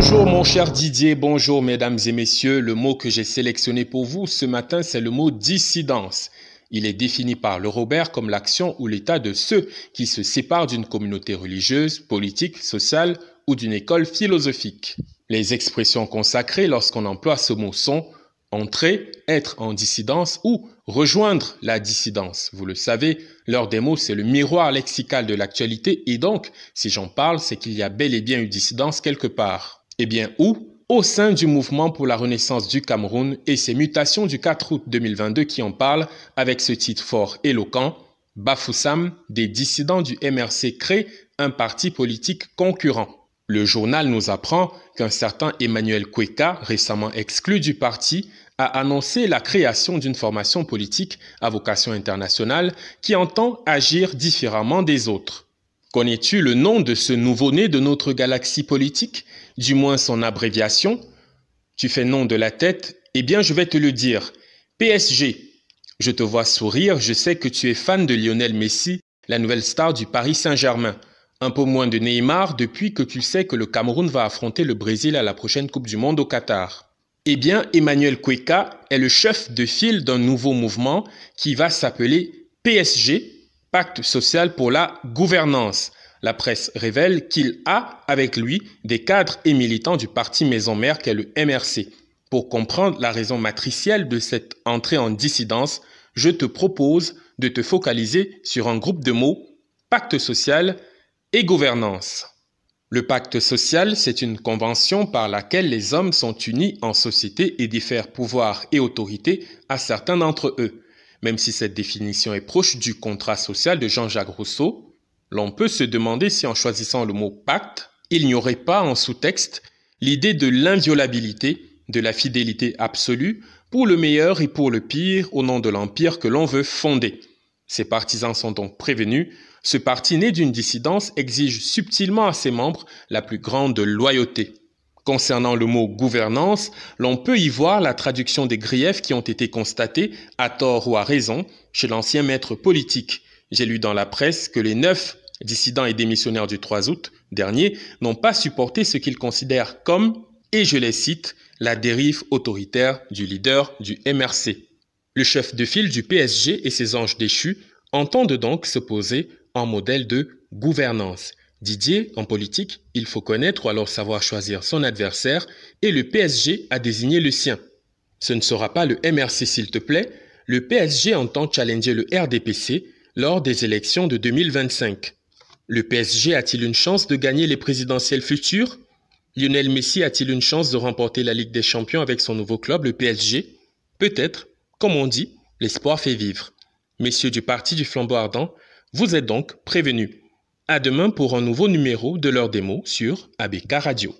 Bonjour mon cher Didier, bonjour mesdames et messieurs. Le mot que j'ai sélectionné pour vous ce matin, c'est le mot dissidence. Il est défini par le Robert comme l'action ou l'état de ceux qui se séparent d'une communauté religieuse, politique, sociale ou d'une école philosophique. Les expressions consacrées lorsqu'on emploie ce mot sont entrer, être en dissidence ou rejoindre la dissidence. Vous le savez, l'heure des mots, c'est le miroir lexical de l'actualité et donc, si j'en parle, c'est qu'il y a bel et bien eu dissidence quelque part. Eh bien, où Au sein du mouvement pour la renaissance du Cameroun et ses mutations du 4 août 2022 qui en parle avec ce titre fort éloquent, Bafoussam, des dissidents du MRC créent un parti politique concurrent. Le journal nous apprend qu'un certain Emmanuel Kweka, récemment exclu du parti, a annoncé la création d'une formation politique à vocation internationale qui entend agir différemment des autres. Connais-tu le nom de ce nouveau-né de notre galaxie politique, du moins son abréviation Tu fais nom de la tête Eh bien, je vais te le dire. PSG. Je te vois sourire, je sais que tu es fan de Lionel Messi, la nouvelle star du Paris Saint-Germain. Un peu moins de Neymar depuis que tu sais que le Cameroun va affronter le Brésil à la prochaine Coupe du Monde au Qatar. Eh bien, Emmanuel Cueca est le chef de file d'un nouveau mouvement qui va s'appeler PSG pacte social pour la gouvernance. La presse révèle qu'il a avec lui des cadres et militants du parti Maison Mère qu'est le MRC. Pour comprendre la raison matricielle de cette entrée en dissidence, je te propose de te focaliser sur un groupe de mots, pacte social et gouvernance. Le pacte social, c'est une convention par laquelle les hommes sont unis en société et diffèrent pouvoir et autorité à certains d'entre eux. Même si cette définition est proche du contrat social de Jean-Jacques Rousseau, l'on peut se demander si en choisissant le mot pacte, il n'y aurait pas en sous-texte l'idée de l'inviolabilité, de la fidélité absolue, pour le meilleur et pour le pire, au nom de l'empire que l'on veut fonder. Ses partisans sont donc prévenus, ce parti né d'une dissidence exige subtilement à ses membres la plus grande loyauté. Concernant le mot gouvernance, l'on peut y voir la traduction des griefs qui ont été constatés, à tort ou à raison, chez l'ancien maître politique. J'ai lu dans la presse que les neuf dissidents et démissionnaires du 3 août dernier n'ont pas supporté ce qu'ils considèrent comme, et je les cite, la dérive autoritaire du leader du MRC. Le chef de file du PSG et ses anges déchus entendent donc se poser en modèle de gouvernance. Didier, en politique, il faut connaître ou alors savoir choisir son adversaire et le PSG a désigné le sien. Ce ne sera pas le MRC s'il te plaît, le PSG entend challenger le RDPC lors des élections de 2025. Le PSG a-t-il une chance de gagner les présidentielles futures Lionel Messi a-t-il une chance de remporter la Ligue des Champions avec son nouveau club, le PSG Peut-être, comme on dit, l'espoir fait vivre. Messieurs du parti du flambeau ardent, vous êtes donc prévenus. À demain pour un nouveau numéro de leur démo sur ABK Radio.